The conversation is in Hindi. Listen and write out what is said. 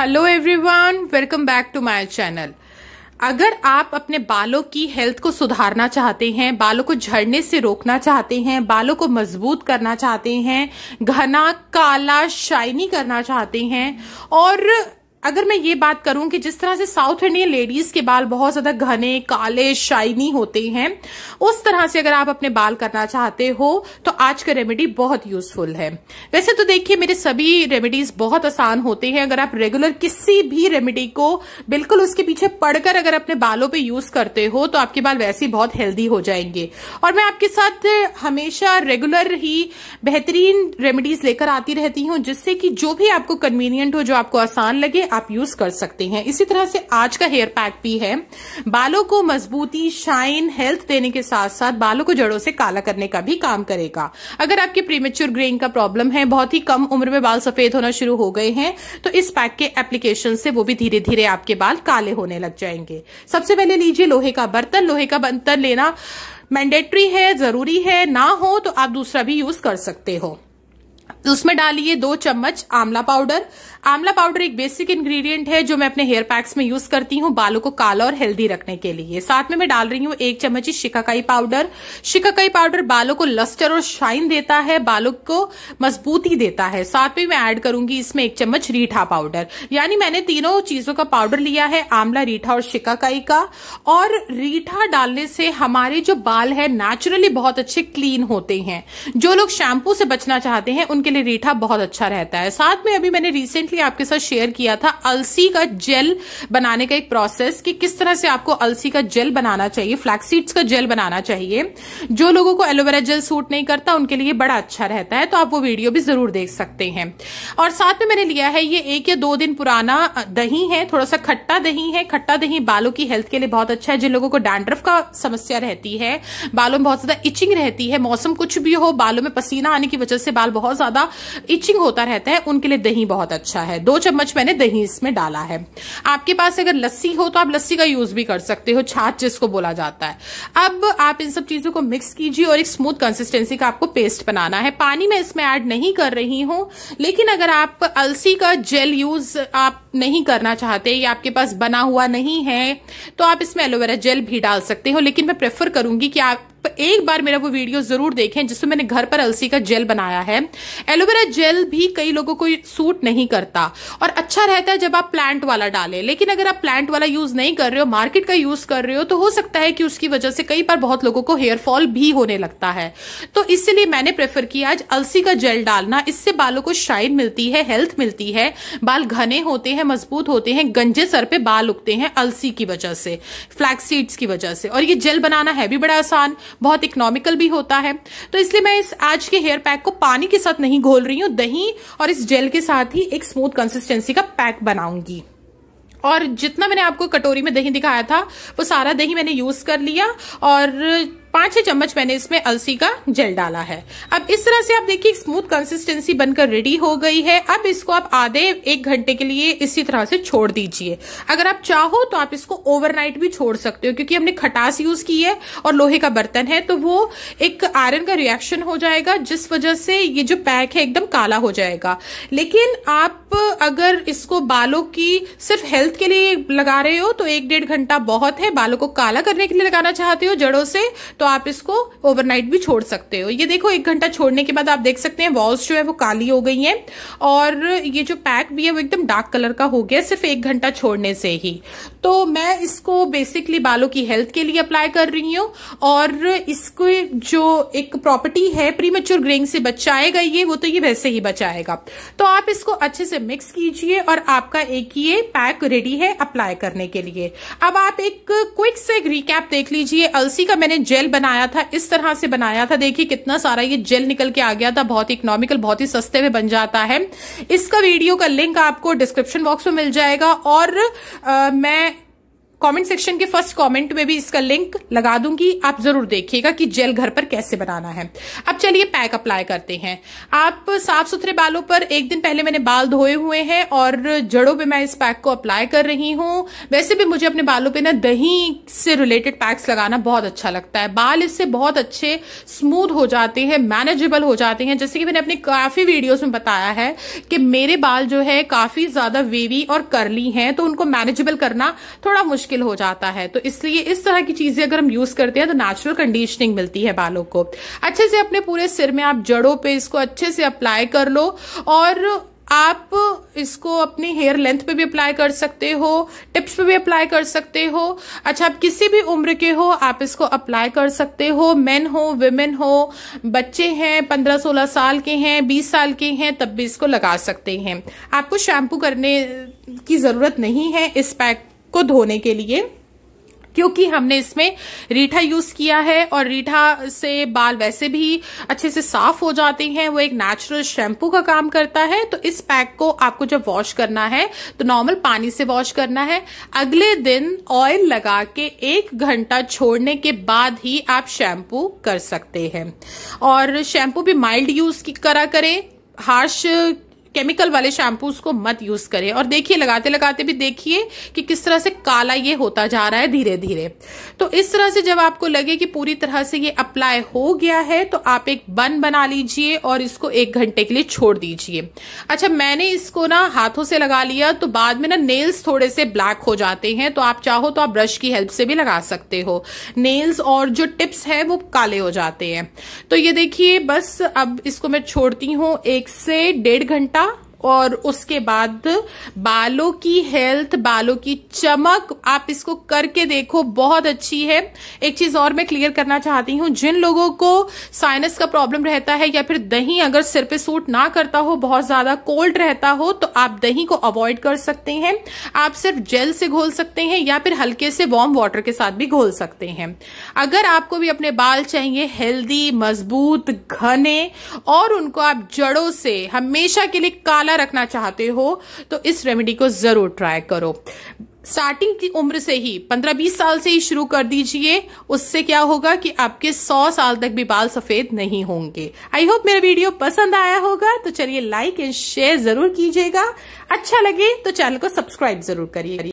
hello everyone welcome back to my channel अगर आप अपने बालों की हेल्थ को सुधारना चाहते हैं बालों को झड़ने से रोकना चाहते हैं बालों को मजबूत करना चाहते हैं घना काला शाइनी करना चाहते हैं और अगर मैं ये बात करूं कि जिस तरह से साउथ इंडियन लेडीज के बाल बहुत ज्यादा घने काले शाइनी होते हैं उस तरह से अगर आप अपने बाल करना चाहते हो तो आज का रेमेडी बहुत यूजफुल है वैसे तो देखिए मेरे सभी रेमेडीज बहुत आसान होते हैं अगर आप रेगुलर किसी भी रेमेडी को बिल्कुल उसके पीछे पड़कर अगर अपने बालों पर यूज करते हो तो आपके बाल वैसे ही बहुत हेल्दी हो जाएंगे और मैं आपके साथ हमेशा रेगुलर ही बेहतरीन रेमेडीज लेकर आती रहती हूँ जिससे कि जो भी आपको कन्वीनियंट हो जो आपको आसान लगे आप यूज कर सकते हैं इसी तरह से आज का हेयर पैक भी है बालों को मजबूती शाइन हेल्थ देने के साथ साथ बालों को जड़ों से काला करने का भी काम करेगा अगर आपके प्रीमेच्योर ग्रेइंग का प्रॉब्लम है बहुत ही कम उम्र में बाल सफेद होना शुरू हो गए हैं तो इस पैक के एप्लीकेशन से वो भी धीरे धीरे आपके बाल काले होने लग जाएंगे सबसे पहले लीजिए लोहे का बर्तन लोहे का बर्तन लेना मैंडेटरी है जरूरी है ना हो तो आप दूसरा भी यूज कर सकते हो तो उसमें डालिए दो चम्मच आंवला पाउडर आंवला पाउडर एक बेसिक इंग्रेडिएंट है जो मैं अपने हेयर पैक्स में यूज करती हूँ बालों को काला और हेल्दी रखने के लिए साथ में मैं डाल रही हूँ एक चम्मच शिकाकाई पाउडर शिकाकाई पाउडर बालों को लस्टर और शाइन देता है बालों को मजबूती देता है साथ में मैं ऐड करूंगी इसमें एक चम्मच रीठा पाउडर यानी मैंने तीनों चीजों का पाउडर लिया है आंवला रीठा और शिकाकाई का और रीठा डालने से हमारे जो बाल है नेचुरली बहुत अच्छे क्लीन होते हैं जो लोग शैम्पू से बचना चाहते हैं उनके के लिए रीठा बहुत अच्छा रहता है साथ में अभी मैंने रिसेंटली आपके साथ शेयर किया था अलसी का जेल बनाने का एक प्रोसेस कि किस तरह से आपको अलसी का जेल बनाना चाहिए फ्लैक्सीड्स का जेल बनाना चाहिए जो लोगों को एलोवेरा जेल सूट नहीं करता उनके लिए बड़ा अच्छा रहता है तो आप वो वीडियो भी जरूर देख सकते हैं और साथ में मैंने लिया है ये एक या दो दिन पुराना दही है थोड़ा सा खट्टा दही है खट्टा दही बालों की हेल्थ के लिए बहुत अच्छा है जिन लोगों को डांड्रफ का समस्या रहती है बालों में बहुत ज्यादा इचिंग रहती है मौसम कुछ भी हो बालों में पसीना आने की वजह से बाल बहुत ज्यादा ज़्यादा इचिंग होता रहता है उनके लिए दही बहुत अच्छा है दो चम्मच मैंने दही इसमें डाला है आपके पास अगर लस्सी हो तो आप लस्सी का यूज़ भी कर सकते हो छाछ जिसको बोला जाता है अब आप इन सब चीज़ों को मिक्स कीजिए और एक स्मूथ कंसिस्टेंसी का आपको पेस्ट बनाना है पानी मैं इसमें ऐड नहीं कर रही हूं लेकिन अगर आप अलसी का जेल यूज आप नहीं करना चाहते या आपके पास बना हुआ नहीं है तो आप इसमें एलोवेरा जेल भी डाल सकते हो लेकिन मैं प्रेफर करूंगी कि आप एक बार मेरा वो वीडियो जरूर देखें जिसमें मैंने घर पर अलसी का जेल बनाया है एलोवेरा जेल भी कई लोगों को सूट नहीं करता और अच्छा रहता है जब आप प्लांट वाला डालें लेकिन अगर आप प्लांट वाला यूज नहीं कर रहे हो मार्केट का यूज कर रहे हो तो हो सकता है कि उसकी वजह से कई बार बहुत लोगों को हेयर फॉल भी होने लगता है तो इसलिए मैंने प्रेफर किया आज अलसी का जेल डालना इससे बालों को शाइन मिलती है हेल्थ मिलती है बाल घने होते हैं मजबूत होते हैं गंजे सर पे बाल उगते हैं अलसी की वजह से फ्लैक्सीड्स की वजह से और ये जेल बनाना है भी बड़ा आसान बहुत इकोनॉमिकल भी होता है तो इसलिए मैं इस आज के हेयर पैक को पानी के साथ नहीं घोल रही हूँ दही और इस जेल के साथ ही एक स्मूथ कंसिस्टेंसी का पैक बनाऊंगी और जितना मैंने आपको कटोरी में दही दिखाया था वो सारा दही मैंने यूज कर लिया और पांच छह चम्मच मैंने इसमें अलसी का जेल डाला है अब इस तरह से आप देखिए स्मूथ कंसिस्टेंसी बनकर रेडी हो गई है अब इसको आप आधे एक घंटे के लिए इसी तरह से छोड़ दीजिए अगर आप चाहो तो आप इसको ओवरनाइट भी छोड़ सकते हो क्योंकि हमने खटास यूज की है और लोहे का बर्तन है तो वो एक आयरन का रिएक्शन हो जाएगा जिस वजह से ये जो पैक है एकदम काला हो जाएगा लेकिन आप अगर इसको बालों की सिर्फ हेल्थ के लिए लगा रहे हो तो एक डेढ़ घंटा बहुत है बालों को काला करने के लिए लगाना चाहते हो जड़ों से तो आप इसको ओवरनाइट भी छोड़ सकते हो ये देखो एक घंटा छोड़ने के बाद आप देख सकते हैं वॉल्स जो है वो काली हो गई हैं और ये जो पैक भी है वो एकदम डार्क कलर का हो गया सिर्फ एक घंटा छोड़ने से ही तो मैं इसको बेसिकली बालों की हेल्थ के लिए अप्लाई कर रही हूँ और इसको जो एक प्रॉपर्टी है प्रीमेच्योर ग्रेइंग से बचाएगा ये वो तो ये वैसे ही बचाएगा तो आप इसको अच्छे से मिक्स कीजिए और आपका एक ये पैक रेडी है अप्लाई करने के लिए अब आप एक क्विक से रिकैप देख लीजिए अलसी का मैंने जेल बनाया था इस तरह से बनाया था देखिए कितना सारा ये जेल निकल के आ गया था बहुत ही इकोनॉमिकल बहुत ही सस्ते में बन जाता है इसका वीडियो का लिंक आपको डिस्क्रिप्शन बॉक्स में मिल जाएगा और आ, मैं कमेंट सेक्शन के फर्स्ट कमेंट में भी इसका लिंक लगा दूंगी आप जरूर देखिएगा कि जेल घर पर कैसे बनाना है अब चलिए पैक अप्लाई करते हैं आप साफ सुथरे बालों पर एक दिन पहले मैंने बाल धोए हुए हैं और जड़ों पे मैं इस पैक को अप्लाई कर रही हूँ वैसे भी मुझे अपने बालों पे ना दही से रिलेटेड पैक्स लगाना बहुत अच्छा लगता है बाल इससे बहुत अच्छे स्मूथ हो जाते हैं मैनेजेबल हो जाते हैं जैसे कि मैंने अपने काफी वीडियोज में बताया है कि मेरे बाल जो है काफी ज्यादा वेवी और करली है तो उनको मैनेजेबल करना थोड़ा मुश्किल मुश्किल हो जाता है तो इसलिए इस तरह की चीजें अगर हम यूज करते हैं तो नेचुरल कंडीशनिंग मिलती है बालों को अच्छे से अपने पूरे सिर में आप जड़ों पे इसको अच्छे से अप्लाई कर लो और आप इसको अपने हेयर लेंथ पे भी अप्लाई कर सकते हो टिप्स पे भी अप्लाई कर सकते हो अच्छा आप किसी भी उम्र के हो आप इसको अप्लाई कर सकते हो मेन हो वेमेन हो बच्चे हैं पंद्रह सोलह साल के हैं बीस साल के हैं तब भी इसको लगा सकते हैं आपको शैम्पू करने की ज़रूरत नहीं है इस पैक को धोने के लिए क्योंकि हमने इसमें रीठा यूज किया है और रीठा से बाल वैसे भी अच्छे से साफ हो जाते हैं वो एक नेचुरल शैम्पू का काम करता है तो इस पैक को आपको जब वॉश करना है तो नॉर्मल पानी से वॉश करना है अगले दिन ऑयल लगा के एक घंटा छोड़ने के बाद ही आप शैम्पू कर सकते हैं और शैम्पू भी माइल्ड यूज करा करें हार्श केमिकल वाले शैम्पूस को मत यूज करें और देखिए लगाते लगाते भी देखिए कि किस तरह से काला ये होता जा रहा है धीरे धीरे तो इस तरह से जब आपको लगे कि पूरी तरह से ये अप्लाई हो गया है तो आप एक बन बना लीजिए और इसको एक घंटे के लिए छोड़ दीजिए अच्छा मैंने इसको ना हाथों से लगा लिया तो बाद में ना नेल्स थोड़े से ब्लैक हो जाते हैं तो आप चाहो तो आप ब्रश की हेल्प से भी लगा सकते हो नेल्स और जो टिप्स है वो काले हो जाते हैं तो ये देखिए बस अब इसको मैं छोड़ती हूँ एक से डेढ़ घंटा और उसके बाद बालों की हेल्थ बालों की चमक आप इसको करके देखो बहुत अच्छी है एक चीज और मैं क्लियर करना चाहती हूं जिन लोगों को साइनस का प्रॉब्लम रहता है या फिर दही अगर सिर पे सूट ना करता हो बहुत ज्यादा कोल्ड रहता हो तो आप दही को अवॉइड कर सकते हैं आप सिर्फ जेल से घोल सकते हैं या फिर हल्के से वार्म वाटर के साथ भी घोल सकते हैं अगर आपको भी अपने बाल चाहिए हेल्दी मजबूत घने और उनको आप जड़ों से हमेशा के लिए काला काला रखना चाहते हो तो इस रेमेडी को ज़रूर ट्राई करो स्टार्टिंग की उम्र से ही 15-20 साल से ही शुरू कर दीजिए उससे क्या होगा कि आपके 100 साल तक भी बाल सफेद नहीं होंगे आई होप मेरा वीडियो पसंद आया होगा तो चलिए लाइक एंड शेयर जरूर कीजिएगा अच्छा लगे तो चैनल को सब्सक्राइब जरूर करिए